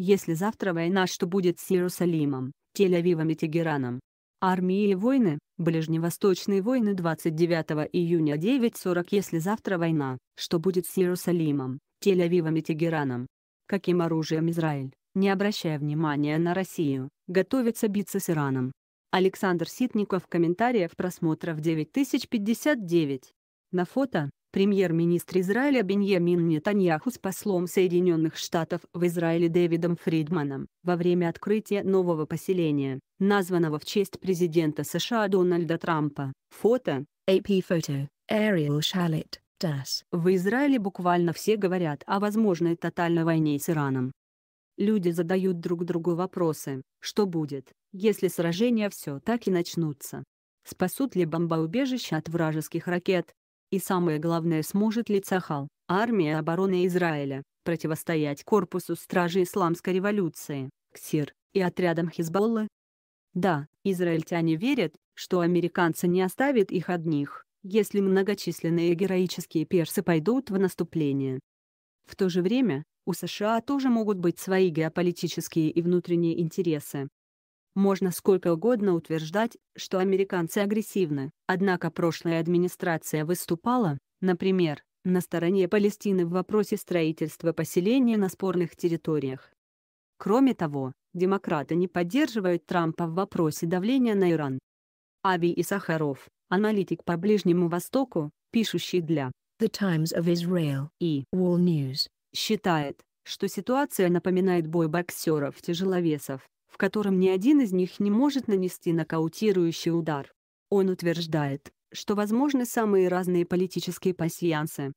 Если завтра война что будет с Иерусалимом, Тель-Авивом и Тегераном? Армии и войны, Ближневосточные войны 29 июня 9.40 Если завтра война, что будет с Иерусалимом, Тель-Авивом и Тегераном? Каким оружием Израиль, не обращая внимания на Россию, готовится биться с Ираном? Александр Ситников Комментариев просмотров 9059. На фото премьер-министр Израиля Беньямин Нетаньяху с послом Соединенных Штатов в Израиле Дэвидом Фридманом во время открытия нового поселения, названного в честь президента США Дональда Трампа. Фото, AP Photo, Ariel Shalit, Das. В Израиле буквально все говорят о возможной тотальной войне с Ираном. Люди задают друг другу вопросы, что будет, если сражения все так и начнутся. Спасут ли бомбоубежища от вражеских ракет, и самое главное сможет ли Цахал, армия обороны Израиля, противостоять корпусу стражи исламской революции, КСИР, и отрядам Хизбаллы? Да, израильтяне верят, что американцы не оставят их одних, если многочисленные героические персы пойдут в наступление. В то же время, у США тоже могут быть свои геополитические и внутренние интересы, можно сколько угодно утверждать, что американцы агрессивны, однако прошлая администрация выступала, например, на стороне Палестины в вопросе строительства поселения на спорных территориях. Кроме того, демократы не поддерживают Трампа в вопросе давления на Иран. Ави и Сахаров, аналитик по Ближнему Востоку, пишущий для The Times of Israel и Wall News, считает, что ситуация напоминает бой боксеров-тяжеловесов, в котором ни один из них не может нанести нокаутирующий удар. Он утверждает, что возможны самые разные политические пассиансы.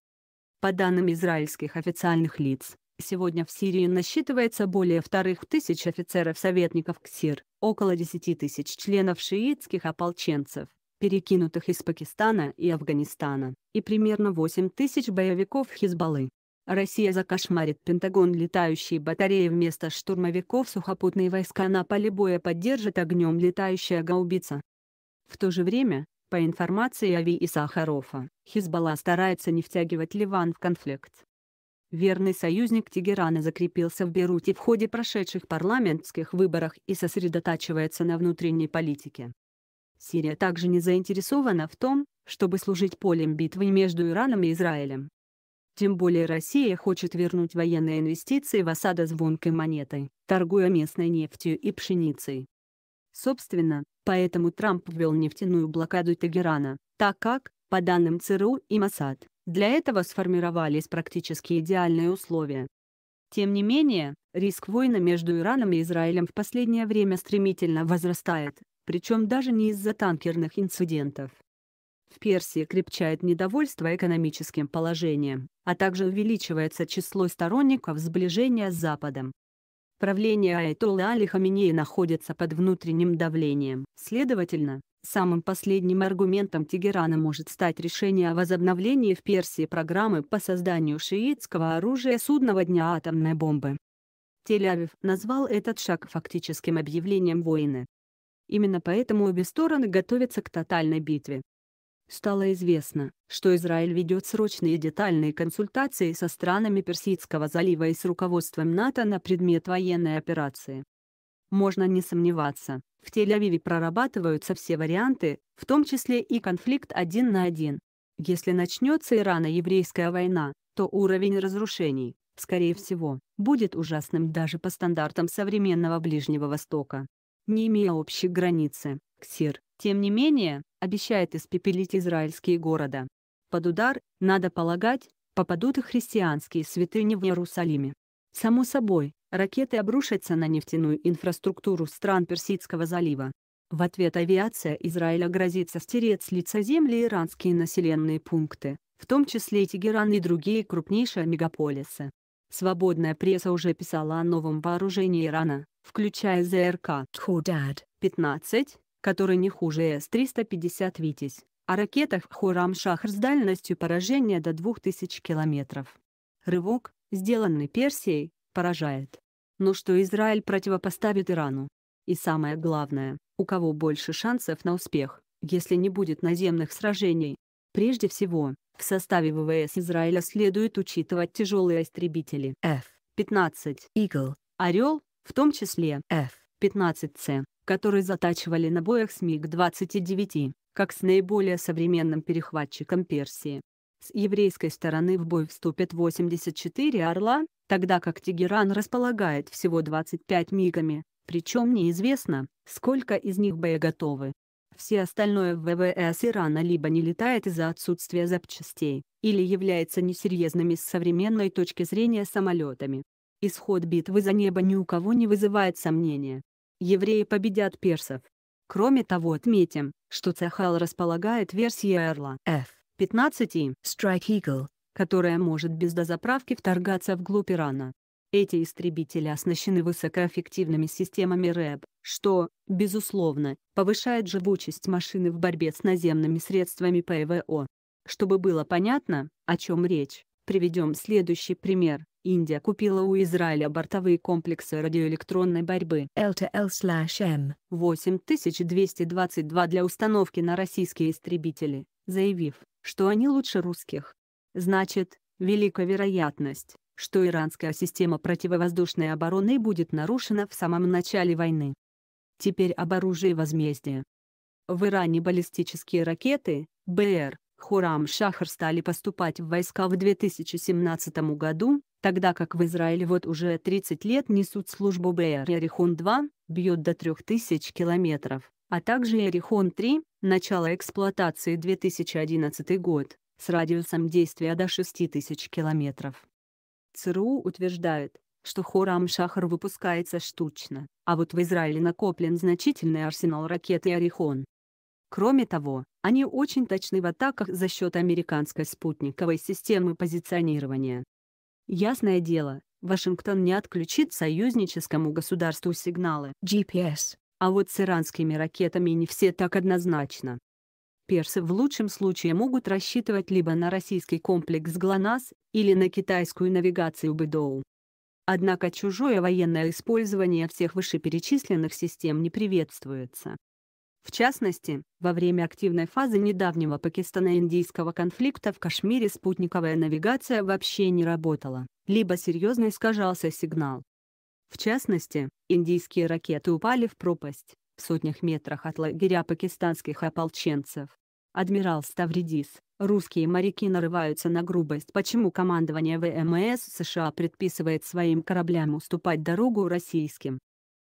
По данным израильских официальных лиц, сегодня в Сирии насчитывается более вторых тысяч офицеров-советников КСИР, около 10 тысяч членов шиитских ополченцев, перекинутых из Пакистана и Афганистана, и примерно 8 тысяч боевиков Хизбаллы. Россия закошмарит Пентагон летающие батареи вместо штурмовиков сухопутные войска на поле боя поддержат огнем летающая гаубица. В то же время, по информации Ави и Сахарова, Хизбалла старается не втягивать Ливан в конфликт. Верный союзник Тегерана закрепился в Беруте в ходе прошедших парламентских выборах и сосредотачивается на внутренней политике. Сирия также не заинтересована в том, чтобы служить полем битвы между Ираном и Израилем. Тем более Россия хочет вернуть военные инвестиции в осада звонкой монетой, торгуя местной нефтью и пшеницей. Собственно, поэтому Трамп ввел нефтяную блокаду Тегерана, так как, по данным ЦРУ и Мосад, для этого сформировались практически идеальные условия. Тем не менее, риск войны между Ираном и Израилем в последнее время стремительно возрастает, причем даже не из-за танкерных инцидентов, в Персии крепчает недовольство экономическим положением, а также увеличивается число сторонников сближения с Западом. Правление Айтолла Али Хаминеи находится под внутренним давлением. Следовательно, самым последним аргументом Тегерана может стать решение о возобновлении в Персии программы по созданию шиитского оружия судного дня атомной бомбы. тель назвал этот шаг фактическим объявлением войны. Именно поэтому обе стороны готовятся к тотальной битве стало известно, что Израиль ведет срочные детальные консультации со странами Персидского залива и с руководством НАТО на предмет военной операции. Можно не сомневаться, в Тель-Авиве прорабатываются все варианты, в том числе и конфликт один на один. Если начнется Ирано-еврейская война, то уровень разрушений, скорее всего, будет ужасным даже по стандартам современного Ближнего Востока не имея общей границы. Ксир, тем не менее, обещает испепелить израильские города. Под удар, надо полагать, попадут и христианские святыни в Иерусалиме. Само собой, ракеты обрушатся на нефтяную инфраструктуру стран Персидского залива. В ответ авиация Израиля грозится стереть с лица земли иранские населенные пункты, в том числе и Тегеран и другие крупнейшие мегаполисы. Свободная пресса уже писала о новом вооружении Ирана, включая ЗРК «Тхудад-15», который не хуже С-350 «Витязь», о ракетах «Хурам-Шахр» с дальностью поражения до 2000 километров. Рывок, сделанный Персией, поражает. Но что Израиль противопоставит Ирану? И самое главное, у кого больше шансов на успех, если не будет наземных сражений? Прежде всего, в составе ВВС Израиля следует учитывать тяжелые истребители F-15 Eagle «Орел», в том числе F-15C, которые затачивали на боях с МиГ-29, как с наиболее современным перехватчиком Персии. С еврейской стороны в бой вступят 84 «Орла», тогда как Тегеран располагает всего 25 мигами, причем неизвестно, сколько из них боеготовы все остальное в ВВС Ирана либо не летает из-за отсутствия запчастей, или является несерьезными с современной точки зрения самолетами. Исход битвы за небо ни у кого не вызывает сомнения. Евреи победят персов. Кроме того отметим, что Цахал располагает версией Эрла F-15 Strike Eagle, которая может без дозаправки вторгаться вглубь Ирана. Эти истребители оснащены высокоэффективными системами РЭБ, что, безусловно, повышает живучесть машины в борьбе с наземными средствами ПВО. Чтобы было понятно, о чем речь, приведем следующий пример. Индия купила у Израиля бортовые комплексы радиоэлектронной борьбы LTL-M 8222 эм. для установки на российские истребители, заявив, что они лучше русских. Значит, велика вероятность, что иранская система противовоздушной обороны будет нарушена в самом начале войны. Теперь об оружии возмездия. В Иране баллистические ракеты, БР, Хурам Шахр стали поступать в войска в 2017 году, тогда как в Израиле вот уже 30 лет несут службу БР Эрихон-2, бьет до 3000 километров, а также Эрихон-3, начало эксплуатации 2011 год, с радиусом действия до 6000 километров. ЦРУ утверждает, что Хорам Шахар выпускается штучно, а вот в Израиле накоплен значительный арсенал ракет и «Орихон». Кроме того, они очень точны в атаках за счет американской спутниковой системы позиционирования. Ясное дело, Вашингтон не отключит союзническому государству сигналы GPS, а вот с иранскими ракетами не все так однозначно персы в лучшем случае могут рассчитывать либо на российский комплекс ГЛОНАСС, или на китайскую навигацию БДОУ. Однако чужое военное использование всех вышеперечисленных систем не приветствуется. В частности, во время активной фазы недавнего пакистано-индийского конфликта в Кашмире спутниковая навигация вообще не работала, либо серьезно искажался сигнал. В частности, индийские ракеты упали в пропасть в сотнях метрах от лагеря пакистанских ополченцев. Адмирал Ставридис, русские моряки нарываются на грубость. Почему командование ВМС США предписывает своим кораблям уступать дорогу российским?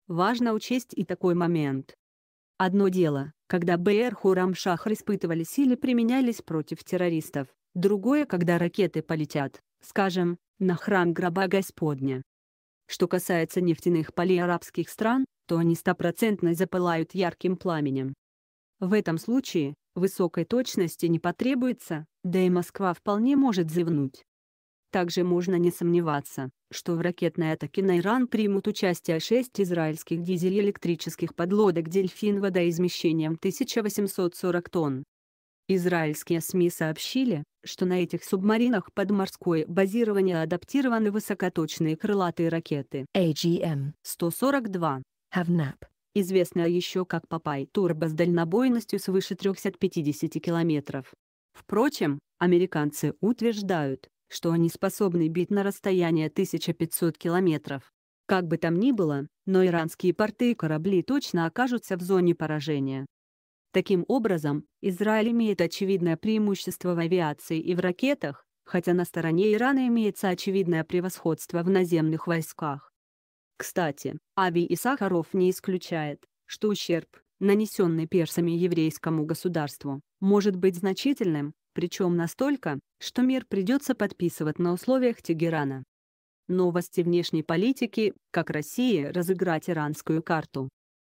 Важно учесть и такой момент. Одно дело, когда БР Хурамшахр испытывались или применялись против террористов, другое, когда ракеты полетят, скажем, на храм гроба Господня. Что касается нефтяных полей арабских стран, то они стопроцентно запылают ярким пламенем. В этом случае, Высокой точности не потребуется, да и Москва вполне может зевнуть. Также можно не сомневаться, что в ракетной атаке на Иран примут участие 6 израильских дизель-электрических подлодок «Дельфин» водоизмещением 1840 тонн. Израильские СМИ сообщили, что на этих субмаринах под морское базирование адаптированы высокоточные крылатые ракеты AGM-142, Havnap, известная еще как Папай Турбо с дальнобойностью свыше 350 километров. Впрочем, американцы утверждают, что они способны бить на расстояние 1500 километров. Как бы там ни было, но иранские порты и корабли точно окажутся в зоне поражения. Таким образом, Израиль имеет очевидное преимущество в авиации и в ракетах, хотя на стороне Ирана имеется очевидное превосходство в наземных войсках. Кстати, Авий и Сахаров не исключает, что ущерб, нанесенный персами еврейскому государству, может быть значительным, причем настолько, что мир придется подписывать на условиях Тегерана. Новости внешней политики, как Россия разыграть иранскую карту,